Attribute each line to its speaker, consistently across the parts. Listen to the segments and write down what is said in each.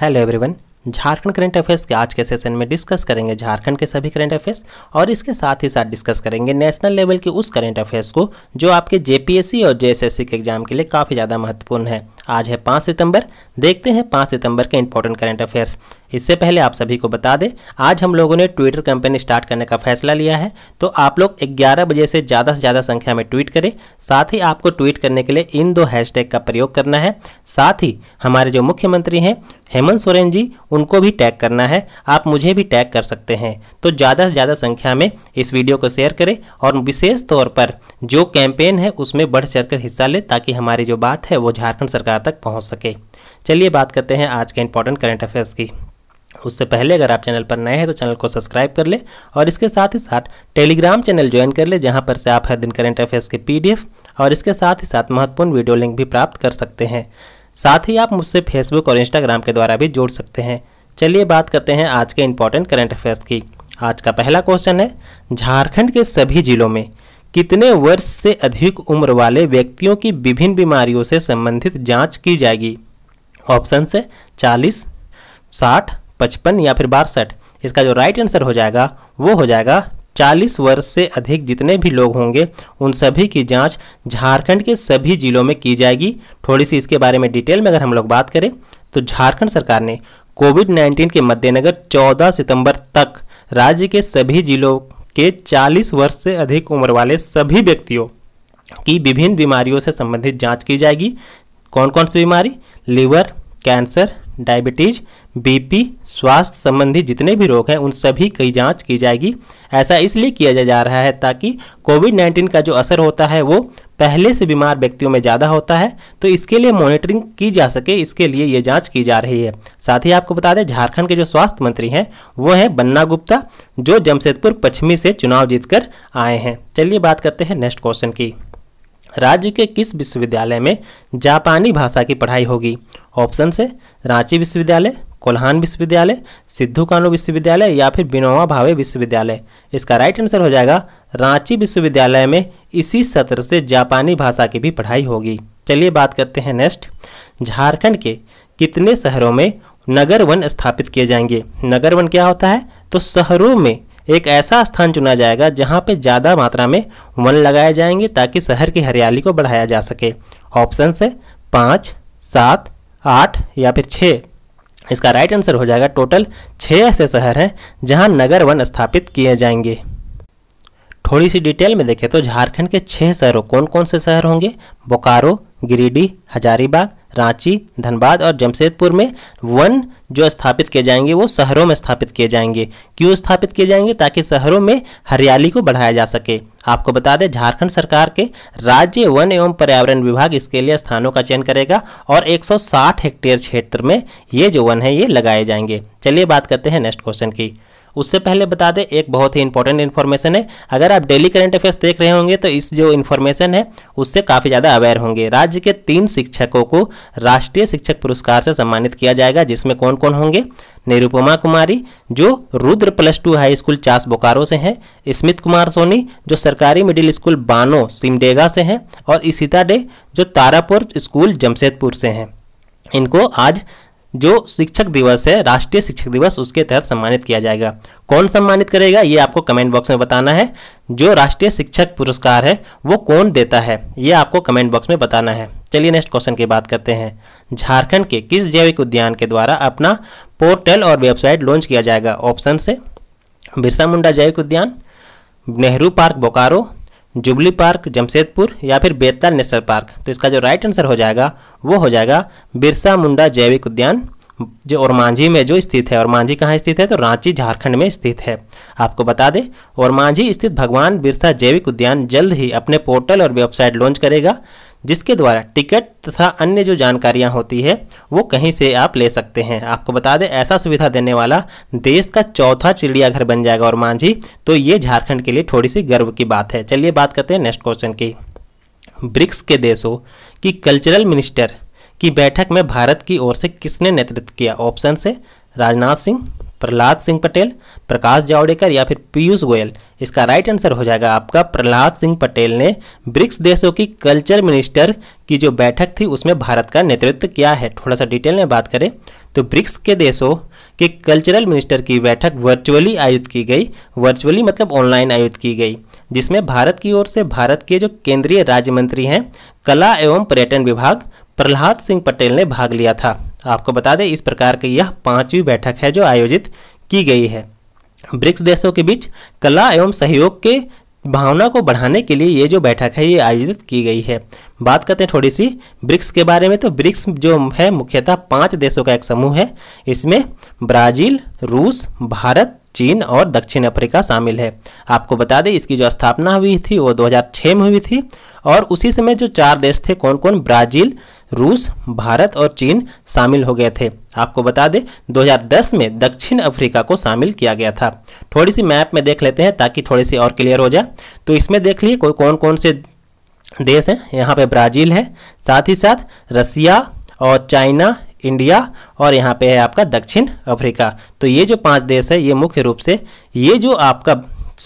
Speaker 1: hello everyone Jharkhand current affairs के आज के सेशन में डिस्कस करेंगे झारखंड के सभी करंट अफेयर्स और इसके साथ ही साथ डिस्कस करेंगे नेशनल लेवल के उस करंट अफेयर्स को जो आपके जेपीएससी और जेएसएससी के एग्जाम के लिए काफ़ी ज़्यादा महत्वपूर्ण है आज है पाँच सितंबर देखते हैं पाँच सितंबर के इंपॉर्टेंट करंट अफेयर्स इससे पहले आप सभी को बता दें आज हम लोगों ने ट्विटर कैंपेन स्टार्ट करने का फैसला लिया है तो आप लोग 11 बजे से ज़्यादा से ज़्यादा संख्या में ट्वीट करें साथ ही आपको ट्वीट करने के लिए इन दो हैशटैग का प्रयोग करना है साथ ही हमारे जो मुख्यमंत्री हैं हेमंत सोरेन जी उनको भी टैग करना है आप मुझे भी टैग कर सकते हैं तो ज़्यादा से ज़्यादा संख्या में इस वीडियो को शेयर करें और विशेष तौर पर जो कैंपेन है उसमें बढ़ कर हिस्सा लें ताकि हमारी जो बात है वो झारखंड सरकार तक पहुँच सके चलिए बात करते हैं आज के इंपॉर्टेंट करंट अफेयर्स की उससे पहले अगर आप चैनल पर नए हैं तो चैनल को सब्सक्राइब कर ले और इसके साथ ही साथ टेलीग्राम चैनल ज्वाइन कर ले जहां पर से आप हर दिन करंट अफेयर्स के पीडीएफ और इसके साथ ही साथ महत्वपूर्ण वीडियो लिंक भी प्राप्त कर सकते हैं साथ ही आप मुझसे फेसबुक और इंस्टाग्राम के द्वारा भी जोड़ सकते हैं चलिए बात करते हैं आज के इंपॉर्टेंट करंट अफेयर्स की आज का पहला क्वेश्चन है झारखंड के सभी जिलों में कितने वर्ष से अधिक उम्र वाले व्यक्तियों की विभिन्न बीमारियों से संबंधित जाँच की जाएगी ऑप्शन से चालीस साठ पचपन या फिर बासठ इसका जो राइट आंसर हो जाएगा वो हो जाएगा चालीस वर्ष से अधिक जितने भी लोग होंगे उन सभी की जांच झारखंड के सभी जिलों में की जाएगी थोड़ी सी इसके बारे में डिटेल में अगर हम लोग बात करें तो झारखंड सरकार ने कोविड 19 के मद्देनजर 14 सितंबर तक राज्य के सभी जिलों के 40 वर्ष से अधिक उम्र वाले सभी व्यक्तियों की विभिन्न बीमारियों से संबंधित जांच की जाएगी कौन कौन सी बीमारी लीवर कैंसर डायबिटीज बीपी स्वास्थ्य संबंधी जितने भी रोग हैं उन सभी की जांच की जाएगी ऐसा इसलिए किया जा, जा रहा है ताकि कोविड 19 का जो असर होता है वो पहले से बीमार व्यक्तियों में ज़्यादा होता है तो इसके लिए मॉनिटरिंग की जा सके इसके लिए ये जांच की जा रही है साथ ही आपको बता दें झारखंड के जो स्वास्थ्य मंत्री हैं वो हैं बन्ना गुप्ता जो जमशेदपुर पश्चिमी से चुनाव जीतकर आए हैं चलिए बात करते हैं नेक्स्ट क्वेश्चन की राज्य के किस विश्वविद्यालय में जापानी भाषा की पढ़ाई होगी ऑप्शन से रांची विश्वविद्यालय कोल्हान विश्वविद्यालय सिद्धू कानू विश्वविद्यालय या फिर बिनोवा भावे विश्वविद्यालय इसका राइट आंसर हो जाएगा रांची विश्वविद्यालय में इसी सत्र से जापानी भाषा की भी पढ़ाई होगी चलिए बात करते हैं नेक्स्ट झारखंड के कितने शहरों में नगर वन स्थापित किए जाएंगे नगर वन क्या होता है तो शहरों में एक ऐसा स्थान चुना जाएगा जहां पर ज़्यादा मात्रा में वन लगाए जाएंगे ताकि शहर की हरियाली को बढ़ाया जा सके ऑप्शन है पाँच सात आठ या फिर छः इसका राइट आंसर हो जाएगा टोटल छः ऐसे शहर हैं जहाँ नगर वन स्थापित किए जाएंगे थोड़ी सी डिटेल में देखें तो झारखंड के छः शहरों कौन कौन से शहर होंगे बोकारो गिरिडीह हजारीबाग रांची धनबाद और जमशेदपुर में वन जो स्थापित किए जाएंगे वो शहरों में स्थापित किए जाएंगे क्यों स्थापित किए जाएंगे ताकि शहरों में हरियाली को बढ़ाया जा सके आपको बता दें झारखंड सरकार के राज्य वन एवं पर्यावरण विभाग इसके लिए स्थानों का चयन करेगा और 160 हेक्टेयर क्षेत्र में ये जो वन है ये लगाए जाएंगे चलिए बात करते हैं नेक्स्ट क्वेश्चन की उससे पहले बता दें एक बहुत ही इंपॉर्टेंट इन्फॉर्मेशन है अगर आप डेली करंट अफेयर्स देख रहे होंगे तो इस जो इन्फॉर्मेशन है उससे काफ़ी ज़्यादा अवेयर होंगे राज्य के तीन शिक्षकों को राष्ट्रीय शिक्षक पुरस्कार से सम्मानित किया जाएगा जिसमें कौन कौन होंगे निरुपमा कुमारी जो Rudra plus two high school Chas Bokaro से हैं स्मित कुमार सोनी जो सरकारी मिडिल स्कूल बानो सिमडेगा से हैं और इसिता डे जो तारापुर स्कूल जमशेदपुर से हैं इनको आज जो शिक्षक दिवस है राष्ट्रीय शिक्षक दिवस उसके तहत सम्मानित किया जाएगा कौन सम्मानित करेगा ये आपको कमेंट बॉक्स में बताना है जो राष्ट्रीय शिक्षक पुरस्कार है वो कौन देता है ये आपको कमेंट बॉक्स में बताना है चलिए नेक्स्ट क्वेश्चन की बात करते हैं झारखंड के किस जैविक उद्यान के द्वारा अपना पोर्टल और वेबसाइट लॉन्च किया जाएगा ऑप्शन से बिरसा मुंडा जैविक उद्यान Nehru park Bokaro jubilee park Jamshedpur या फिर बेतल नेशनल पार्क तो इसका जो राइट आंसर हो जाएगा वो हो जाएगा बिरसा मुंडा जैविक उद्यान जो मांझी में जो स्थित है मांझी कहाँ स्थित है तो रांची झारखंड में स्थित है आपको बता दें मांझी स्थित भगवान बिरसा जैविक उद्यान जल्द ही अपने पोर्टल और वेबसाइट लॉन्च करेगा जिसके द्वारा टिकट तथा अन्य जो जानकारियां होती है वो कहीं से आप ले सकते हैं आपको बता दें ऐसा सुविधा देने वाला देश का चौथा चिड़ियाघर बन जाएगा और मांझी तो ये झारखंड के लिए थोड़ी सी गर्व की बात है चलिए बात करते हैं नेक्स्ट क्वेश्चन की ब्रिक्स के देशों की कल्चरल मिनिस्टर की बैठक में भारत की ओर से किसने नेतृत्व किया ऑप्शन से राजनाथ सिंह प्रहलाद सिंह पटेल प्रकाश जावड़ेकर या फिर पीयूष गोयल इसका राइट आंसर हो जाएगा आपका प्रहलाद सिंह पटेल ने ब्रिक्स देशों की कल्चर मिनिस्टर की जो बैठक थी उसमें भारत का नेतृत्व किया है थोड़ा सा डिटेल में बात करें तो ब्रिक्स के देशों के कल्चरल मिनिस्टर की बैठक वर्चुअली आयोजित की गई वर्चुअली मतलब ऑनलाइन आयोजित की गई जिसमें भारत की ओर से भारत के जो केंद्रीय राज्य मंत्री हैं कला एवं पर्यटन विभाग प्रहलाद सिंह पटेल ने भाग लिया था आपको बता दें इस प्रकार की यह पांचवी बैठक है जो आयोजित की गई है ब्रिक्स देशों के बीच कला एवं सहयोग के भावना को बढ़ाने के लिए ये जो बैठक है ये आयोजित की गई है बात करते हैं थोड़ी सी ब्रिक्स के बारे में तो ब्रिक्स जो है मुख्यतः पांच देशों का एक समूह है इसमें ब्राज़ील रूस भारत चीन और दक्षिण अफ्रीका शामिल है आपको बता दें इसकी जो स्थापना हुई थी वो 2006 में हुई थी और उसी समय जो चार देश थे कौन कौन ब्राज़ील रूस भारत और चीन शामिल हो गए थे आपको बता दें 2010 में दक्षिण अफ्रीका को शामिल किया गया था थोड़ी सी मैप में देख लेते हैं ताकि थोड़ी सी और क्लियर हो जाए तो इसमें देख लिए कौन कौन से देश हैं यहाँ पे ब्राज़ील है साथ ही साथ रसिया और चाइना इंडिया और यहाँ पे है आपका दक्षिण अफ्रीका तो ये जो पांच देश है ये मुख्य रूप से ये जो आपका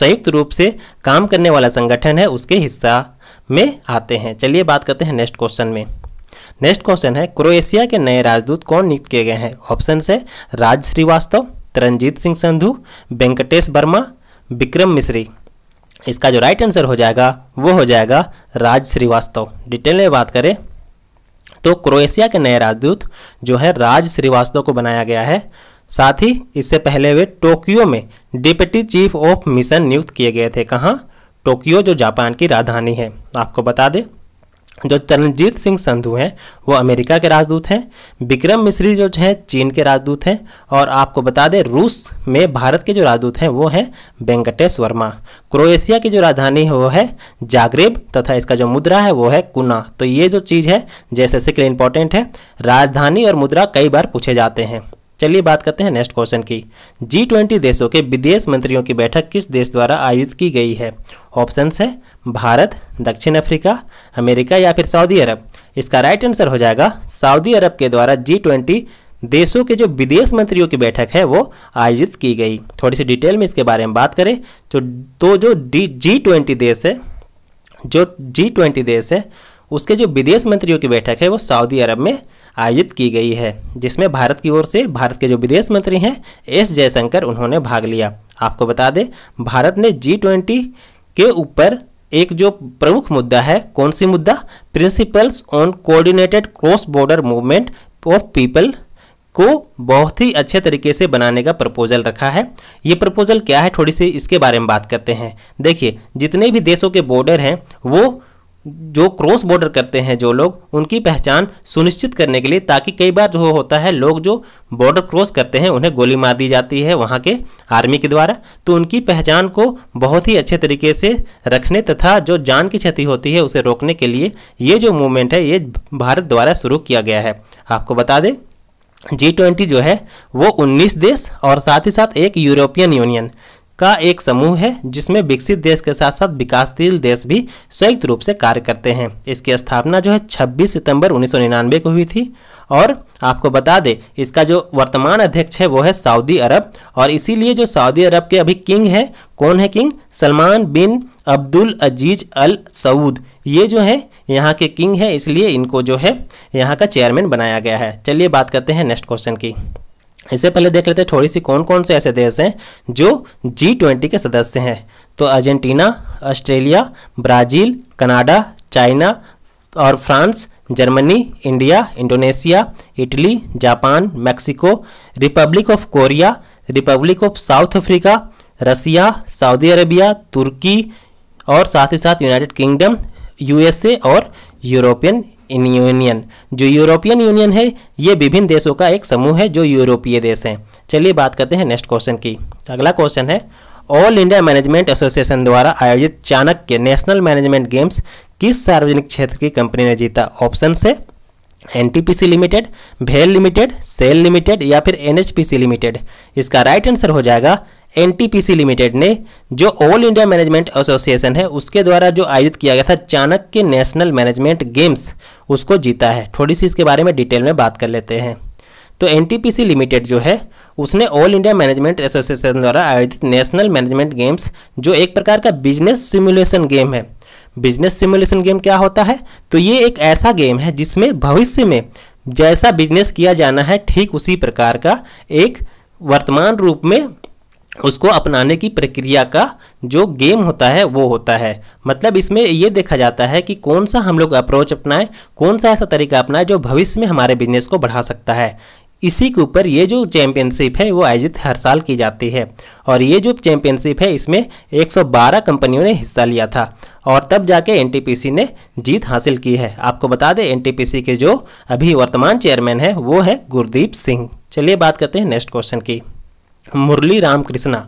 Speaker 1: संयुक्त रूप से काम करने वाला संगठन है उसके हिस्सा में आते हैं चलिए बात करते हैं नेक्स्ट क्वेश्चन में नेक्स्ट क्वेश्चन है क्रोएशिया के नए राजदूत कौन नियुक्त किए गए हैं ऑप्शन है राज श्रीवास्तव तरनजीत सिंह संधु वेंकटेश वर्मा विक्रम मिश्री इसका जो राइट आंसर हो जाएगा वो हो जाएगा राज श्रीवास्तव डिटेल में बात करें तो क्रोएशिया के नए राजदूत जो है राज श्रीवास्तव को बनाया गया है साथ ही इससे पहले वे टोक्यो में डिप्टी चीफ ऑफ मिशन नियुक्त किए गए थे कहाँ टोक्यो जो जापान की राजधानी है आपको बता दें जो चरणजीत सिंह संधु हैं वो अमेरिका के राजदूत हैं विक्रम मिश्री जो हैं चीन के राजदूत हैं और आपको बता दें रूस में भारत के जो राजदूत हैं वो हैं वेंकटेश वर्मा क्रोएशिया की जो राजधानी है वो है जागरेब तथा इसका जो मुद्रा है वो है कुना तो ये जो चीज़ है जैसे सिक्र इंपॉर्टेंट है राजधानी और मुद्रा कई बार पूछे जाते हैं चलिए बात करते हैं नेक्स्ट क्वेश्चन की जी ट्वेंटी देशों के विदेश मंत्रियों की बैठक किस देश द्वारा आयोजित की गई है ऑप्शंस है भारत दक्षिण अफ्रीका अमेरिका या फिर सऊदी अरब इसका राइट आंसर हो जाएगा सऊदी अरब के द्वारा जी ट्वेंटी देशों के जो विदेश मंत्रियों की बैठक है वो आयोजित की गई थोड़ी सी डिटेल में इसके बारे में बात करें तो तो जो डी जी ट्वेंटी देश है जो जी ट्वेंटी देश है उसके जो विदेश मंत्रियों की बैठक है वो सऊदी अरब में आयोजित की गई है जिसमें भारत की ओर से भारत के जो विदेश मंत्री हैं एस जयशंकर उन्होंने भाग लिया आपको बता दें भारत ने जी ट्वेंटी के ऊपर एक जो प्रमुख मुद्दा है कौन सी मुद्दा principles on coordinated cross border movement of people को बहुत ही अच्छे तरीके से बनाने का प्रपोजल रखा है ये प्रपोजल क्या है थोड़ी सी इसके बारे में बात करते हैं देखिए जितने भी देशों के बॉर्डर हैं वो जो क्रॉस बॉर्डर करते हैं जो लोग उनकी पहचान सुनिश्चित करने के लिए ताकि कई बार जो होता है लोग जो बॉर्डर क्रॉस करते हैं उन्हें गोली मार दी जाती है वहाँ के आर्मी के द्वारा तो उनकी पहचान को बहुत ही अच्छे तरीके से रखने तथा जो जान की क्षति होती है उसे रोकने के लिए ये जो मूवमेंट है ये भारत द्वारा शुरू किया गया है आपको बता दें जी ट्वेंटी जो है वो उन्नीस देश और साथ ही साथ एक यूरोपियन यूनियन का एक समूह है जिसमें विकसित देश के साथ साथ विकासशील देश भी संयुक्त रूप से कार्य करते हैं इसकी स्थापना जो है 26 सितंबर 1999 को हुई थी और आपको बता दें इसका जो वर्तमान अध्यक्ष है वो है सऊदी अरब और इसीलिए जो सऊदी अरब के अभी किंग है कौन है king Salman bin Abdul Aziz Al Saud ये जो है यहाँ के किंग है इसलिए इनको जो है यहाँ का चेयरमैन बनाया गया है चलिए बात करते हैं नेक्स्ट क्वेश्चन की इससे पहले देख लेते हैं थोड़ी सी कौन कौन से ऐसे देश हैं जो जी ट्वेंटी के सदस्य हैं तो Argentina Australia Brazil Canada China और France Germany India Indonesia Italy Japan Mexico Republic of Korea Republic of South Africa Russia Saudi Arabia तुर्की और साथ ही साथ यूनाइटेड किंगडम यूएसए और यूरोपियन इन यूनियन जो यूरोपियन यूनियन है ये विभिन्न देशों का एक समूह है जो यूरोपीय देश हैं चलिए बात करते हैं नेक्स्ट क्वेश्चन की तो अगला क्वेश्चन है ऑल इंडिया मैनेजमेंट एसोसिएशन द्वारा आयोजित चाणक्य नेशनल मैनेजमेंट गेम्स किस सार्वजनिक क्षेत्र की कंपनी ने जीता ऑप्शन से एन लिमिटेड भेल लिमिटेड सेल लिमिटेड या फिर एन लिमिटेड इसका राइट आंसर हो जाएगा एनटीपीसी लिमिटेड ने जो ऑल इंडिया मैनेजमेंट एसोसिएशन है उसके द्वारा जो आयोजित किया गया था चाणक्य नेशनल मैनेजमेंट गेम्स उसको जीता है थोड़ी सी इसके बारे में डिटेल में बात कर लेते हैं तो एन लिमिटेड जो है उसने ऑल इंडिया मैनेजमेंट एसोसिएशन द्वारा आयोजित नेशनल मैनेजमेंट गेम्स जो एक प्रकार का बिजनेस सिमुलेशन गेम है बिजनेस सिमुलेशन गेम क्या होता है तो ये एक ऐसा गेम है जिसमें भविष्य में जैसा बिजनेस किया जाना है ठीक उसी प्रकार का एक वर्तमान रूप में उसको अपनाने की प्रक्रिया का जो गेम होता है वो होता है मतलब इसमें ये देखा जाता है कि कौन सा हम लोग अप्रोच अपनाएं कौन सा ऐसा तरीका अपनाएं जो भविष्य में हमारे बिजनेस को बढ़ा सकता है इसी के ऊपर ये जो चैम्पियनशिप है वो आयोजित हर साल की जाती है और ये जो चैम्पियनशिप है इसमें 112 कंपनियों ने हिस्सा लिया था और तब जाके एनटीपीसी ने जीत हासिल की है आपको बता दें एनटीपीसी के जो अभी वर्तमान चेयरमैन है वो है गुरदीप सिंह चलिए बात करते हैं नेक्स्ट क्वेश्चन की मुरली रामकृष्णा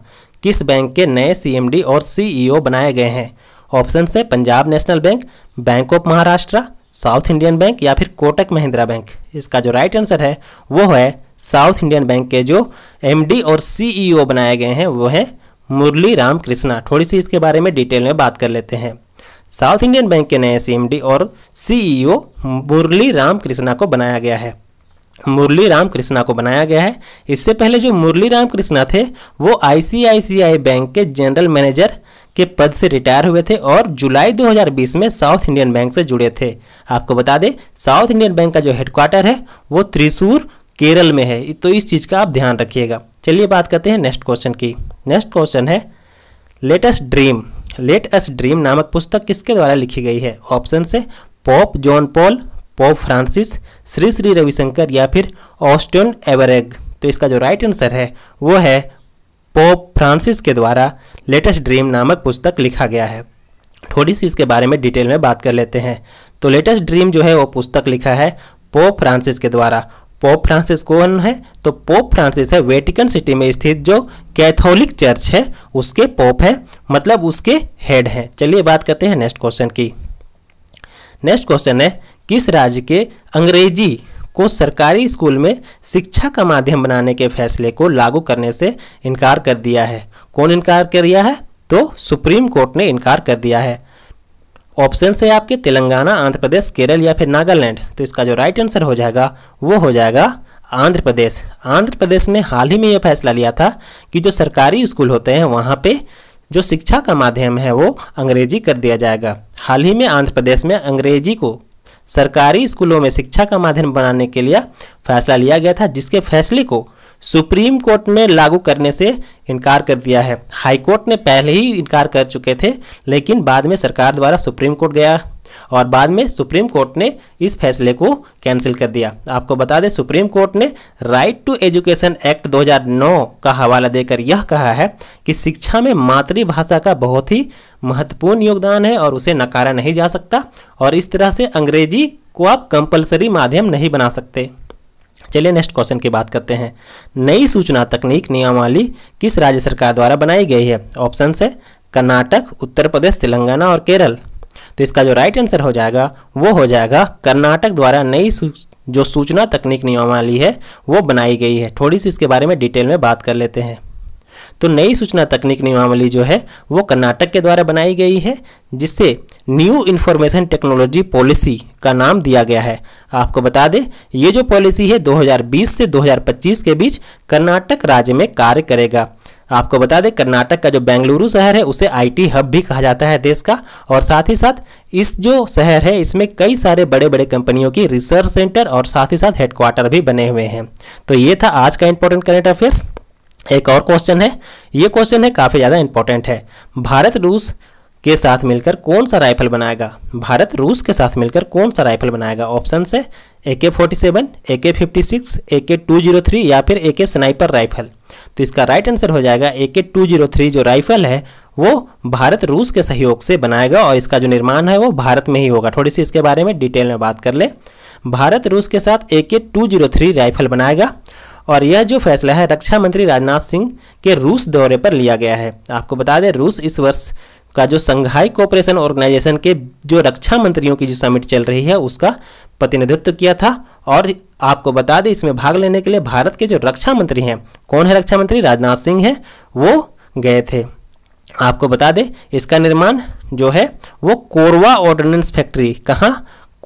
Speaker 1: किस बैंक के नए सीएमडी और सीईओ बनाए गए हैं ऑप्शन से Punjab National Bank Bank of Maharashtra South Indian Bank या फिर कोटक महिंद्रा बैंक इसका जो राइट आंसर है वो है साउथ इंडियन बैंक के जो एमडी और सीईओ बनाए गए हैं वो हैं मुरली राम कृष्णा थोड़ी सी इसके बारे में डिटेल में बात कर लेते हैं साउथ इंडियन बैंक के नए सीएमडी और सीईओ मुरली राम कृष्णा को बनाया गया है मुरली राम कृष्णा को बनाया गया है इससे पहले जो मुरली राम कृष्णा थे वो आईसीआईसीआई बैंक के जनरल मैनेजर के पद से रिटायर हुए थे और जुलाई 2020 में साउथ इंडियन बैंक से जुड़े थे आपको बता दें साउथ इंडियन बैंक का जो हेडक्वार्टर है वो त्रिशूर केरल में है तो इस चीज़ का आप ध्यान रखिएगा चलिए बात करते हैं नेक्स्ट क्वेश्चन की नेक्स्ट क्वेश्चन है लेटेस्ट ड्रीम लेटेस्ट ड्रीम नामक पुस्तक किसके द्वारा लिखी गई है ऑप्शन से Pope John Paul Pope Francis Shri Shri Ravishankar या फिर ऑस्टन एवरेग तो इसका जो राइट आंसर है वो है पोप फ्रांसिस के द्वारा लेटेस्ट ड्रीम नामक पुस्तक लिखा गया है थोड़ी सी इसके बारे में डिटेल में बात कर लेते हैं तो लेटेस्ट ड्रीम जो है वो पुस्तक लिखा है पोप फ्रांसिस के द्वारा पोप फ्रांसिस कौन है तो पोप फ्रांसिस है वेटिकन सिटी में स्थित जो कैथोलिक चर्च है उसके पोप है मतलब उसके हेड हैं चलिए बात करते हैं नेक्स्ट क्वेश्चन की नेक्स्ट क्वेश्चन है किस राज्य के अंग्रेजी को सरकारी स्कूल में शिक्षा का माध्यम बनाने के फैसले को लागू करने से इनकार कर दिया है कौन इनकार कर दिया है तो सुप्रीम कोर्ट ने इनकार कर दिया है ऑप्शन से आपके तेलंगाना आंध्र प्रदेश केरल या फिर नागालैंड तो इसका जो राइट आंसर हो जाएगा वो हो जाएगा आंध्र प्रदेश आंध्र प्रदेश ने हाल ही में यह फैसला लिया था कि जो सरकारी स्कूल होते हैं वहाँ पे जो शिक्षा का माध्यम है वो अंग्रेजी कर दिया जाएगा हाल ही में आंध्र प्रदेश में अंग्रेजी को सरकारी स्कूलों में शिक्षा का माध्यम बनाने के लिए फैसला लिया गया था जिसके फैसले को सुप्रीम कोर्ट ने लागू करने से इनकार कर दिया है हाई कोर्ट ने पहले ही इनकार कर चुके थे लेकिन बाद में सरकार द्वारा सुप्रीम कोर्ट गया और बाद में सुप्रीम कोर्ट ने इस फैसले को कैंसिल कर दिया आपको बता दें सुप्रीम कोर्ट ने राइट टू एजुकेशन एक्ट 2009 का हवाला देकर यह कहा है कि शिक्षा में मातृभाषा का बहुत ही महत्वपूर्ण योगदान है और उसे नकारा नहीं जा सकता और इस तरह से अंग्रेजी को आप कंपलसरी माध्यम नहीं बना सकते चलिए नेक्स्ट क्वेश्चन की बात करते हैं नई सूचना तकनीक नियमावली किस राज्य सरकार द्वारा बनाई गई है ऑप्शन है कर्नाटक उत्तर प्रदेश तेलंगाना और केरल तो इसका जो राइट आंसर हो जाएगा वो हो जाएगा कर्नाटक द्वारा नई जो सूचना तकनीक नियमावली है वो बनाई गई है थोड़ी सी इसके बारे में डिटेल में बात कर लेते हैं तो नई सूचना तकनीक नियमावली जो है वो कर्नाटक के द्वारा बनाई गई है जिससे न्यू इन्फॉर्मेशन टेक्नोलॉजी पॉलिसी का नाम दिया गया है आपको बता दें ये जो पॉलिसी है 2020 से 2025 के बीच कर्नाटक राज्य में कार्य करेगा आपको बता दें कर्नाटक का जो बेंगलुरु शहर है उसे आईटी हब भी कहा जाता है देश का और साथ ही साथ इस जो शहर है इसमें कई सारे बड़े बड़े कंपनियों की रिसर्च सेंटर और साथ ही साथ हेडक्वार्टर भी बने हुए हैं तो ये था आज का इंपॉर्टेंट करेंट अफेयर्स एक और क्वेश्चन है ये क्वेश्चन है काफ़ी ज़्यादा इंपॉर्टेंट है भारत रूस के साथ मिलकर कौन सा राइफल बनाएगा भारत रूस के साथ मिलकर कौन सा राइफल बनाएगा ऑप्शन है ए के फोर्टी सेवन ए के फिफ्टी सिक्स ए के टू जीरो थ्री या फिर ए के स्नाइपर राइफल तो इसका राइट आंसर हो जाएगा A K two zero three जो राइफल है वो भारत रूस के सहयोग से बनाएगा और इसका जो निर्माण है वो भारत में ही होगा थोड़ी सी इसके बारे में डिटेल में बात कर ले भारत रूस के साथ ए K two zero three rifle बनाएगा और यह जो फैसला है रक्षा मंत्री राजनाथ सिंह के रूस दौरे पर लिया गया है आपको बता दें रूस इस वर्ष का जो संघाई कोऑपरेशन ऑर्गेनाइजेशन के जो रक्षा मंत्रियों की जो समिट चल रही है उसका प्रतिनिधित्व किया था और आपको बता दें इसमें भाग लेने के लिए भारत के जो रक्षा मंत्री हैं कौन है रक्षा मंत्री राजनाथ सिंह हैं वो गए थे आपको बता दें इसका निर्माण जो है वो कोरवा ऑर्डिनेंस फैक्ट्री कहाँ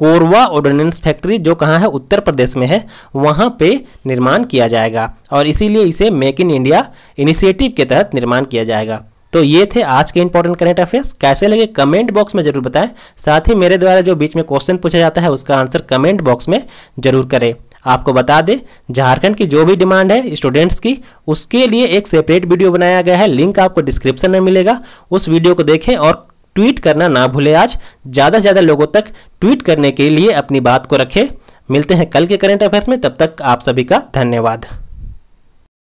Speaker 1: कोरवा ऑर्डिनेंस फैक्ट्री जो कहाँ है उत्तर प्रदेश में है वहाँ पे निर्माण किया जाएगा और इसीलिए इसे मेक इन इंडिया इनिशिएटिव के तहत निर्माण किया जाएगा तो ये थे आज के इंपॉर्टेंट करेंट अफेयर्स कैसे लगे कमेंट बॉक्स में जरूर बताएं साथ ही मेरे द्वारा जो बीच में क्वेश्चन पूछा जाता है उसका आंसर कमेंट बॉक्स में जरूर करें आपको बता दें झारखंड की जो भी डिमांड है स्टूडेंट्स की उसके लिए एक सेपरेट वीडियो बनाया गया है लिंक आपको डिस्क्रिप्शन में मिलेगा उस वीडियो को देखें और ट्वीट करना ना भूलें आज ज़्यादा से ज़्यादा लोगों तक ट्वीट करने के लिए अपनी बात को रखें मिलते हैं कल के करेंट अफेयर्स में तब तक आप सभी का धन्यवाद